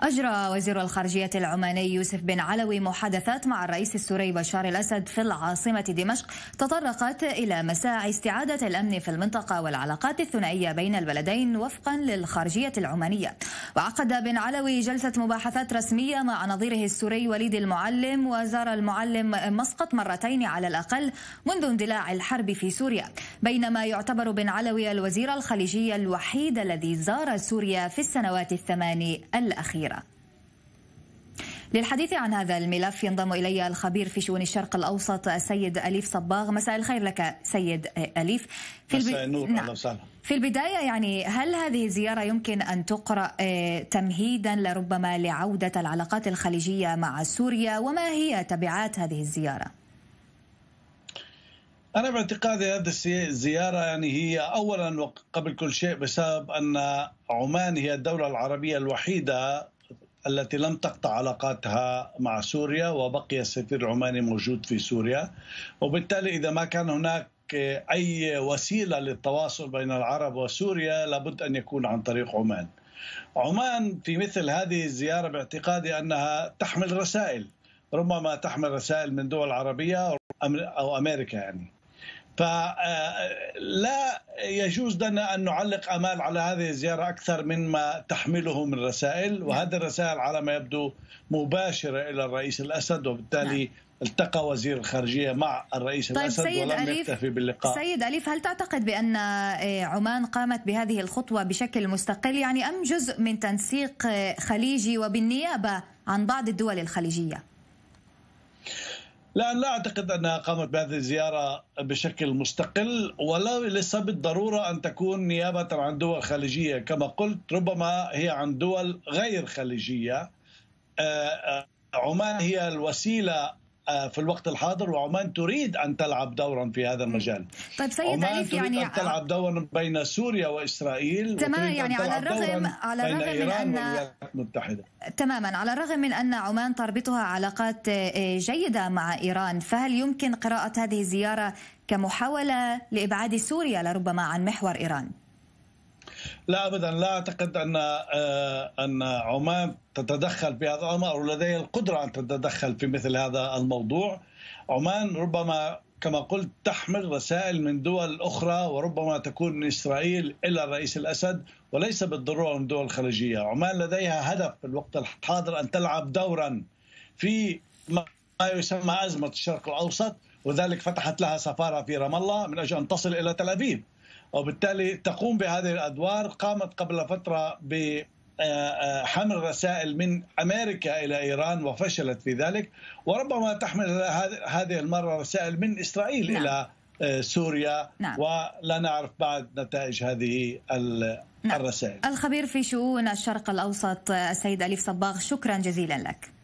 أجرى وزير الخارجية العماني يوسف بن علوي محادثات مع الرئيس السوري بشار الأسد في العاصمة دمشق تطرقت إلى مساعي استعادة الأمن في المنطقة والعلاقات الثنائية بين البلدين وفقا للخارجية العمانية وعقد بن علوي جلسة مباحثات رسمية مع نظيره السوري وليد المعلم وزار المعلم مسقط مرتين على الأقل منذ اندلاع الحرب في سوريا بينما يعتبر بن علوي الوزير الخليجي الوحيد الذي زار سوريا في السنوات الثمان الأخيرة للحديث عن هذا الملف ينضم إلي الخبير في شؤون الشرق الأوسط السيد أليف صباغ مساء الخير لك سيد أليف في مساء النور نعم. أهلا وسهلا في البداية يعني هل هذه الزيارة يمكن أن تقرأ آه، تمهيدا لربما لعودة العلاقات الخليجية مع سوريا وما هي تبعات هذه الزيارة؟ أنا باعتقادي هذه الزيارة يعني هي أولا وقبل كل شيء بسبب أن عمان هي الدولة العربية الوحيدة التي لم تقطع علاقاتها مع سوريا وبقي السفير العماني موجود في سوريا وبالتالي إذا ما كان هناك أي وسيلة للتواصل بين العرب وسوريا لابد أن يكون عن طريق عمان عمان في مثل هذه الزيارة باعتقادي أنها تحمل رسائل ربما تحمل رسائل من دول عربية أو أمريكا يعني فلا آه، يجوز لنا أن نعلق أمال على هذه الزيارة أكثر مما تحمله من رسائل نعم. وهذه الرسائل على ما يبدو مباشرة إلى الرئيس الأسد وبالتالي نعم. التقى وزير الخارجيه مع الرئيس طيب الاسد سيد ولم أليف يكتفي باللقاء سيد اليف هل تعتقد بان آه، عمان قامت بهذه الخطوه بشكل مستقل يعني ام جزء من تنسيق آه، خليجي وبالنيابه عن بعض الدول الخليجيه؟ لا لا اعتقد انها قامت بهذه الزياره بشكل مستقل ولا ليس بالضروره ان تكون نيابه عن دول خليجيه كما قلت ربما هي عن دول غير خليجيه آه، آه، عمان هي الوسيله آه، في الوقت الحاضر وعمان تريد ان تلعب دورا في هذا المجال طيب سيد عمان تريد يعني أن تلعب دورا بين سوريا واسرائيل تماما يعني على الرغم على الرغم من ان المتحدة. تماما على الرغم من ان عمان تربطها علاقات آه، آه، جيده مع ايران فهل يمكن قراءه هذه الزياره كمحاوله لابعاد سوريا لربما عن محور ايران؟ لا ابدا لا اعتقد ان آه، ان عمان تتدخل في هذا الامر او لديها القدره ان تتدخل في مثل هذا الموضوع. عمان ربما كما قلت تحمل رسائل من دول اخرى وربما تكون من اسرائيل الى الرئيس الاسد وليس بالضروره من دول خليجيه، عمان لديها هدف في الوقت الحاضر ان تلعب دورا في ما يسمى ازمه الشرق الاوسط وذلك فتحت لها سفارة في رام الله من أجل أن تصل إلى تل أبيب وبالتالي تقوم بهذه الأدوار قامت قبل فترة ب آه، آه، حمل رسائل من امريكا الى ايران وفشلت في ذلك وربما تحمل هذه المره رسائل من اسرائيل نعم. الى آه، سوريا نعم. ولا نعرف بعد نتائج هذه نعم. الرسائل نعم. الخبير في شؤون الشرق الاوسط السيد اليف صباغ شكرا جزيلا لك